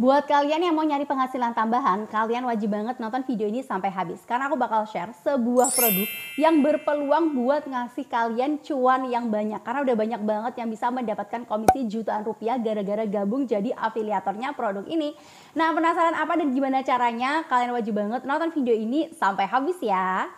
Buat kalian yang mau nyari penghasilan tambahan, kalian wajib banget nonton video ini sampai habis. Karena aku bakal share sebuah produk yang berpeluang buat ngasih kalian cuan yang banyak. Karena udah banyak banget yang bisa mendapatkan komisi jutaan rupiah gara-gara gabung jadi afiliatornya produk ini. Nah penasaran apa dan gimana caranya? Kalian wajib banget nonton video ini sampai habis ya.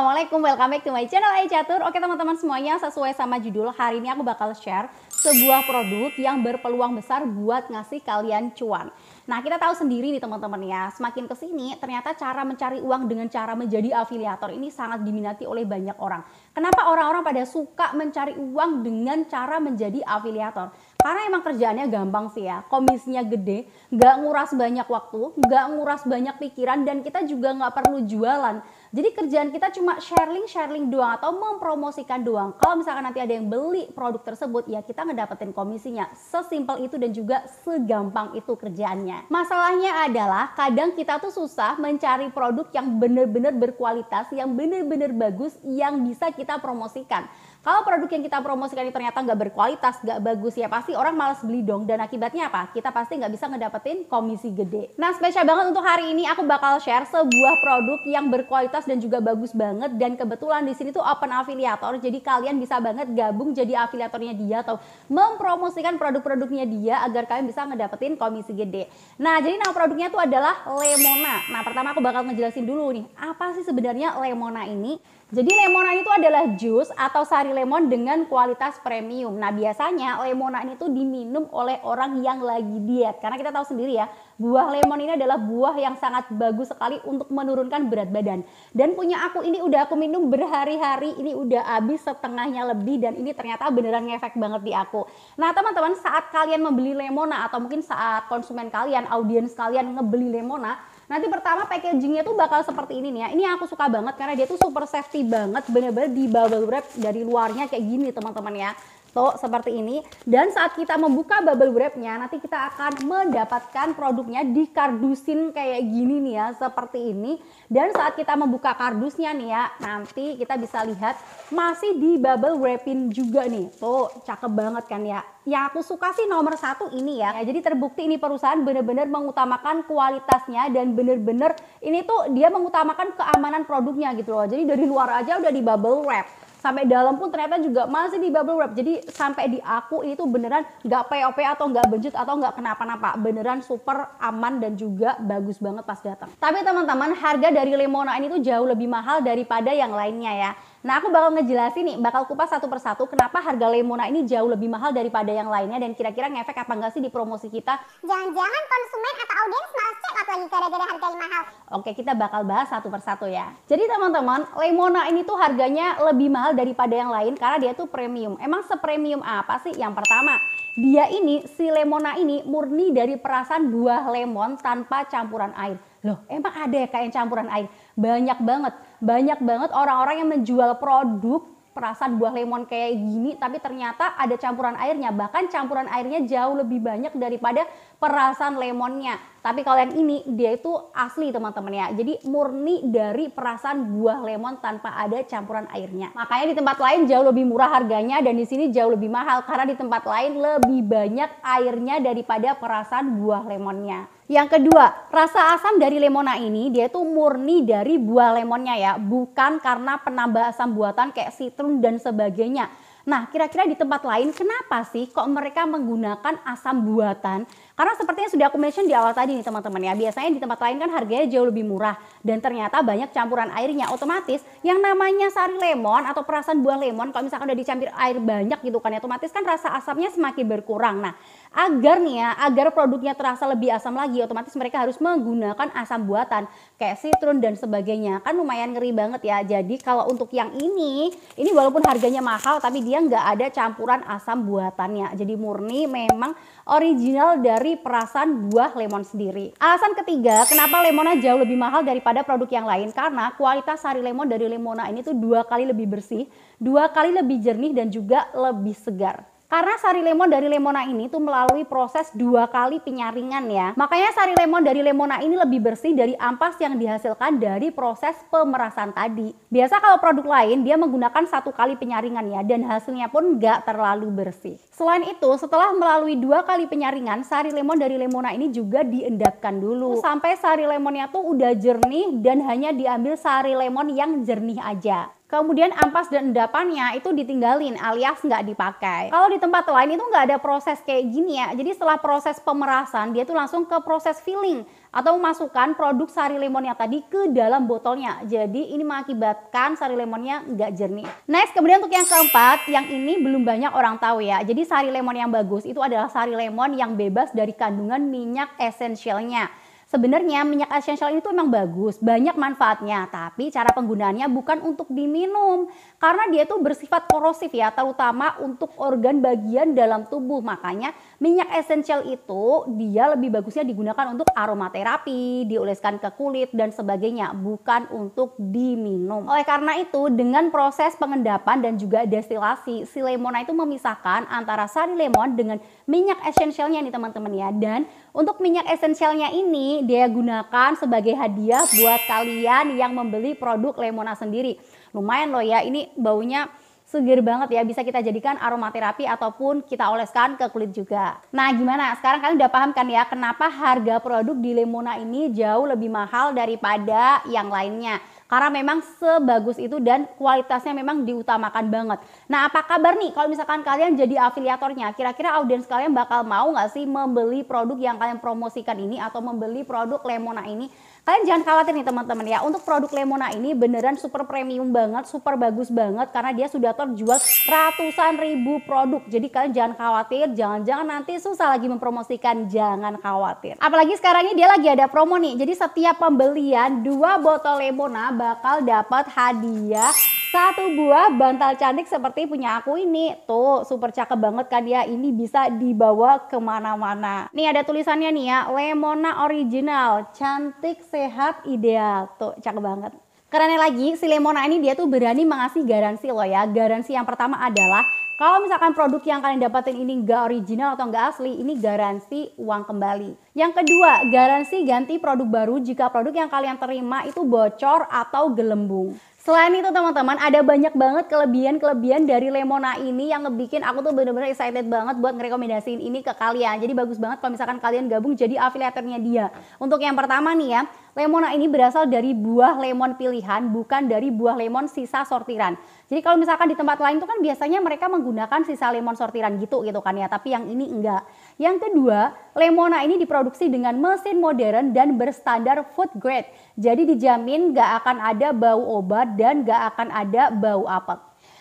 Assalamualaikum, welcome back to my channel Catur. Oke teman-teman semuanya, sesuai sama judul, hari ini aku bakal share sebuah produk yang berpeluang besar buat ngasih kalian cuan. Nah kita tahu sendiri nih teman-teman ya, semakin kesini ternyata cara mencari uang dengan cara menjadi afiliator ini sangat diminati oleh banyak orang. Kenapa orang-orang pada suka mencari uang dengan cara menjadi afiliator? Karena emang kerjaannya gampang sih ya, komisinya gede, gak nguras banyak waktu, gak nguras banyak pikiran, dan kita juga gak perlu jualan jadi kerjaan kita cuma sharing-sharing doang atau mempromosikan doang. Kalau misalkan nanti ada yang beli produk tersebut, ya kita ngedapetin komisinya. Sesimpel itu dan juga segampang itu kerjaannya. Masalahnya adalah kadang kita tuh susah mencari produk yang benar-benar berkualitas, yang benar-benar bagus, yang bisa kita promosikan. Kalau produk yang kita promosikan ini ternyata nggak berkualitas, nggak bagus ya pasti orang males beli dong. Dan akibatnya apa? Kita pasti nggak bisa ngedapetin komisi gede. Nah spesial banget untuk hari ini aku bakal share sebuah produk yang berkualitas dan juga bagus banget. Dan kebetulan di sini tuh open afiliator. Jadi kalian bisa banget gabung jadi afiliatornya dia atau mempromosikan produk-produknya dia agar kalian bisa ngedapetin komisi gede. Nah jadi nama produknya tuh adalah Lemona. Nah pertama aku bakal ngejelasin dulu nih apa sih sebenarnya Lemona ini. Jadi Lemona itu adalah jus atau sari sari lemon dengan kualitas premium. Nah biasanya lemonan itu diminum oleh orang yang lagi diet. Karena kita tahu sendiri ya, buah lemon ini adalah buah yang sangat bagus sekali untuk menurunkan berat badan. Dan punya aku ini udah aku minum berhari-hari, ini udah habis setengahnya lebih dan ini ternyata beneran ngefek banget di aku. Nah teman-teman saat kalian membeli lemona atau mungkin saat konsumen kalian, audiens kalian ngebeli lemona, Nanti pertama packagingnya tuh bakal seperti ini nih ya. Ini yang aku suka banget karena dia tuh super safety banget, bener-bener di bubble wrap dari luarnya kayak gini teman-teman ya. So, seperti ini. Dan saat kita membuka bubble wrapnya, nanti kita akan mendapatkan produknya di kardusin kayak gini nih ya, seperti ini. Dan saat kita membuka kardusnya nih ya, nanti kita bisa lihat masih di bubble wrapping juga nih. Tuh, cakep banget kan ya. Yang aku suka sih nomor satu ini ya. ya jadi terbukti ini perusahaan benar-benar mengutamakan kualitasnya dan benar-benar ini tuh dia mengutamakan keamanan produknya gitu loh. Jadi dari luar aja udah di bubble wrap sampai dalam pun ternyata juga masih di bubble wrap jadi sampai di aku ini tuh beneran nggak POP atau nggak benjut atau nggak kenapa-napa beneran super aman dan juga bagus banget pas datang tapi teman-teman harga dari Lemona ini tuh jauh lebih mahal daripada yang lainnya ya Nah, aku bakal ngejelasin nih, bakal kupas satu persatu kenapa harga Lemona ini jauh lebih mahal daripada yang lainnya dan kira-kira ngefek apa enggak sih di promosi kita. Jangan-jangan konsumen atau audiens malah cek lagi gara-gara yang mahal. Oke, kita bakal bahas satu persatu ya. Jadi teman-teman, Lemona ini tuh harganya lebih mahal daripada yang lain karena dia tuh premium. Emang sepremium apa sih? Yang pertama, dia ini, si Lemona ini murni dari perasan buah lemon tanpa campuran air. Loh, emang ada ya kain campuran air? Banyak banget. Banyak banget orang-orang yang menjual produk perasan buah lemon kayak gini tapi ternyata ada campuran airnya bahkan campuran airnya jauh lebih banyak daripada perasan lemonnya tapi kalau yang ini dia itu asli teman-teman ya jadi murni dari perasan buah lemon tanpa ada campuran airnya makanya di tempat lain jauh lebih murah harganya dan di sini jauh lebih mahal karena di tempat lain lebih banyak airnya daripada perasan buah lemonnya yang kedua, rasa asam dari lemona ini dia itu murni dari buah lemonnya ya, bukan karena penambah asam buatan kayak sitrun dan sebagainya. Nah, kira-kira di tempat lain kenapa sih kok mereka menggunakan asam buatan karena sepertinya sudah aku mention di awal tadi nih teman-teman ya, biasanya di tempat lain kan harganya jauh lebih murah dan ternyata banyak campuran airnya otomatis yang namanya sari lemon atau perasan buah lemon kalau misalkan udah dicampur air banyak gitu kan ya otomatis kan rasa asamnya semakin berkurang. Nah, agar nih ya, agar produknya terasa lebih asam lagi otomatis mereka harus menggunakan asam buatan kayak citron dan sebagainya. Kan lumayan ngeri banget ya. Jadi kalau untuk yang ini, ini walaupun harganya mahal tapi dia nggak ada campuran asam buatannya. Jadi murni memang original dari perasan buah lemon sendiri. Alasan ketiga, kenapa lemona jauh lebih mahal daripada produk yang lain? Karena kualitas sari lemon dari lemona ini tuh dua kali lebih bersih, dua kali lebih jernih dan juga lebih segar. Karena sari lemon dari lemona ini tuh melalui proses dua kali penyaringan ya. Makanya sari lemon dari lemona ini lebih bersih dari ampas yang dihasilkan dari proses pemerasan tadi. Biasa kalau produk lain dia menggunakan satu kali penyaringan ya dan hasilnya pun nggak terlalu bersih. Selain itu setelah melalui dua kali penyaringan sari lemon dari lemona ini juga diendapkan dulu. Sampai sari lemonnya tuh udah jernih dan hanya diambil sari lemon yang jernih aja. Kemudian ampas dan endapannya itu ditinggalin alias nggak dipakai. Kalau di tempat lain itu nggak ada proses kayak gini ya. Jadi setelah proses pemerasan dia tuh langsung ke proses filling atau memasukkan produk sari lemonnya tadi ke dalam botolnya. Jadi ini mengakibatkan sari lemonnya nggak jernih. Next, kemudian untuk yang keempat, yang ini belum banyak orang tahu ya. Jadi sari lemon yang bagus itu adalah sari lemon yang bebas dari kandungan minyak esensialnya. Sebenarnya minyak esensial ini tuh emang bagus, banyak manfaatnya, tapi cara penggunaannya bukan untuk diminum karena dia tuh bersifat korosif ya, terutama untuk organ bagian dalam tubuh. Makanya minyak esensial itu dia lebih bagusnya digunakan untuk aromaterapi, dioleskan ke kulit dan sebagainya, bukan untuk diminum. Oleh karena itu, dengan proses pengendapan dan juga destilasi, si lemon itu memisahkan antara sari lemon dengan minyak esensialnya nih teman-teman ya. Dan untuk minyak esensialnya ini dia gunakan sebagai hadiah buat kalian yang membeli produk Lemona sendiri. Lumayan loh ya, ini baunya seger banget ya bisa kita jadikan aromaterapi ataupun kita oleskan ke kulit juga. Nah gimana sekarang kalian udah paham kan ya kenapa harga produk di Lemona ini jauh lebih mahal daripada yang lainnya karena memang sebagus itu dan kualitasnya memang diutamakan banget. Nah, apa kabar nih kalau misalkan kalian jadi afiliatornya? Kira-kira audiens kalian bakal mau nggak sih membeli produk yang kalian promosikan ini atau membeli produk Lemona ini? Kalian jangan khawatir nih teman-teman ya. Untuk produk Lemona ini beneran super premium banget, super bagus banget karena dia sudah terjual ratusan ribu produk. Jadi kalian jangan khawatir, jangan-jangan nanti susah lagi mempromosikan, jangan khawatir. Apalagi sekarang ini dia lagi ada promo nih. Jadi setiap pembelian dua botol Lemona bakal dapat hadiah satu buah bantal cantik seperti punya aku ini. Tuh, super cakep banget kan ya. Ini bisa dibawa kemana-mana. Nih ada tulisannya nih ya, Lemona Original. Cantik, sehat, ideal. Tuh, cakep banget. Kerennya lagi, si Lemona ini dia tuh berani mengasih garansi loh ya. Garansi yang pertama adalah kalau misalkan produk yang kalian dapatin ini nggak original atau nggak asli, ini garansi uang kembali. Yang kedua, garansi ganti produk baru jika produk yang kalian terima itu bocor atau gelembung. Selain itu teman-teman ada banyak banget kelebihan-kelebihan dari Lemona ini yang ngebikin aku tuh bener-bener excited banget buat ngerekomendasiin ini ke kalian. Jadi bagus banget kalau misalkan kalian gabung jadi afiliaternya dia. Untuk yang pertama nih ya, Lemona ini berasal dari buah lemon pilihan, bukan dari buah lemon sisa sortiran. Jadi kalau misalkan di tempat lain tuh kan biasanya mereka menggunakan sisa lemon sortiran gitu gitu kan ya, tapi yang ini enggak. Yang kedua, Lemona ini diproduksi dengan mesin modern dan berstandar food grade. Jadi dijamin gak akan ada bau obat dan gak akan ada bau apek.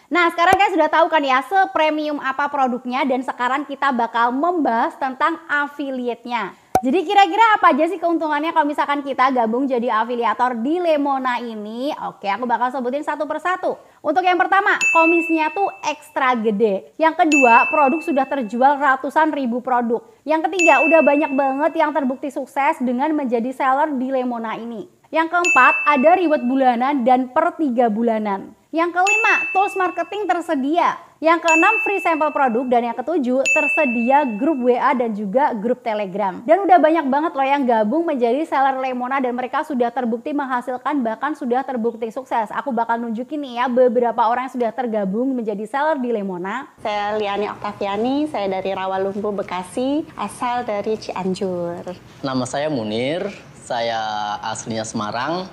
Nah sekarang kalian sudah tahu kan ya sepremium apa produknya dan sekarang kita bakal membahas tentang affiliate-nya. Jadi kira-kira apa aja sih keuntungannya kalau misalkan kita gabung jadi afiliator di Lemona ini? Oke, aku bakal sebutin satu persatu. Untuk yang pertama, komisinya tuh ekstra gede. Yang kedua, produk sudah terjual ratusan ribu produk. Yang ketiga, udah banyak banget yang terbukti sukses dengan menjadi seller di Lemona ini. Yang keempat, ada reward bulanan dan per tiga bulanan. Yang kelima, tools marketing tersedia. Yang keenam free sample produk dan yang ketujuh tersedia grup WA dan juga grup Telegram. Dan udah banyak banget loh yang gabung menjadi seller Lemona dan mereka sudah terbukti menghasilkan bahkan sudah terbukti sukses. Aku bakal nunjukin nih ya beberapa orang yang sudah tergabung menjadi seller di Lemona. Saya Liani Oktaviani, saya dari Rawalumbu Bekasi, asal dari Cianjur. Nama saya Munir, saya aslinya Semarang,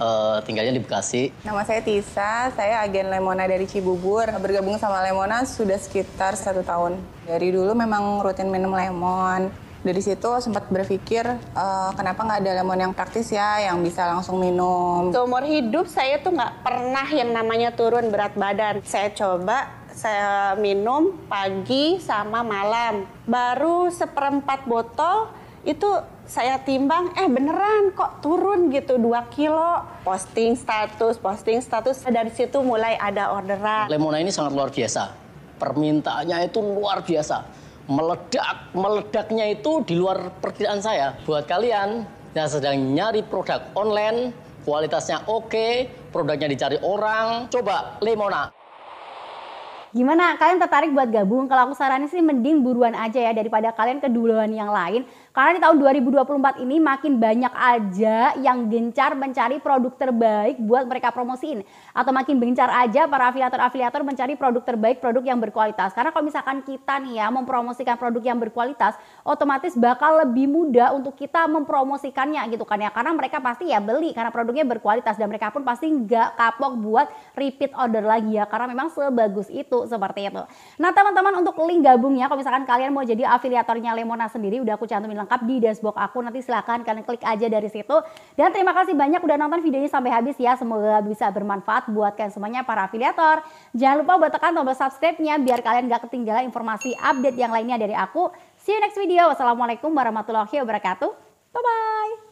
Eh, tinggalnya di Bekasi. Nama saya Tisa, saya agen Lemona dari Cibubur. Bergabung sama Lemona sudah sekitar satu tahun. Dari dulu memang rutin minum lemon. Dari situ sempat berpikir uh, kenapa nggak ada lemon yang praktis ya, yang bisa langsung minum. Seumur hidup saya tuh nggak pernah yang namanya turun berat badan. Saya coba saya minum pagi sama malam. Baru seperempat botol itu saya timbang eh beneran kok turun gitu 2 kilo posting status posting status dari situ mulai ada orderan Lemona ini sangat luar biasa permintaannya itu luar biasa meledak meledaknya itu di luar perkiraan saya buat kalian yang sedang nyari produk online kualitasnya oke produknya dicari orang coba Lemona Gimana kalian tertarik buat gabung? Kalau aku saranin sih mending buruan aja ya daripada kalian keduluan yang lain. Karena di tahun 2024 ini makin banyak aja yang gencar mencari produk terbaik buat mereka promosiin. Atau makin gencar aja para afiliator-afiliator mencari produk terbaik, produk yang berkualitas. Karena kalau misalkan kita nih ya mempromosikan produk yang berkualitas, otomatis bakal lebih mudah untuk kita mempromosikannya gitu kan ya. Karena mereka pasti ya beli karena produknya berkualitas dan mereka pun pasti nggak kapok buat repeat order lagi ya. Karena memang sebagus itu seperti itu. Nah teman-teman untuk link gabungnya kalau misalkan kalian mau jadi afiliatornya Lemona sendiri udah aku cantumin lengkap di dashboard aku. Nanti silahkan kalian klik aja dari situ. Dan terima kasih banyak udah nonton videonya sampai habis ya. Semoga bisa bermanfaat buat kalian semuanya para afiliator. Jangan lupa buat tekan tombol subscribe-nya biar kalian gak ketinggalan informasi update yang lainnya dari aku. See you next video. Wassalamualaikum warahmatullahi wabarakatuh. Bye-bye.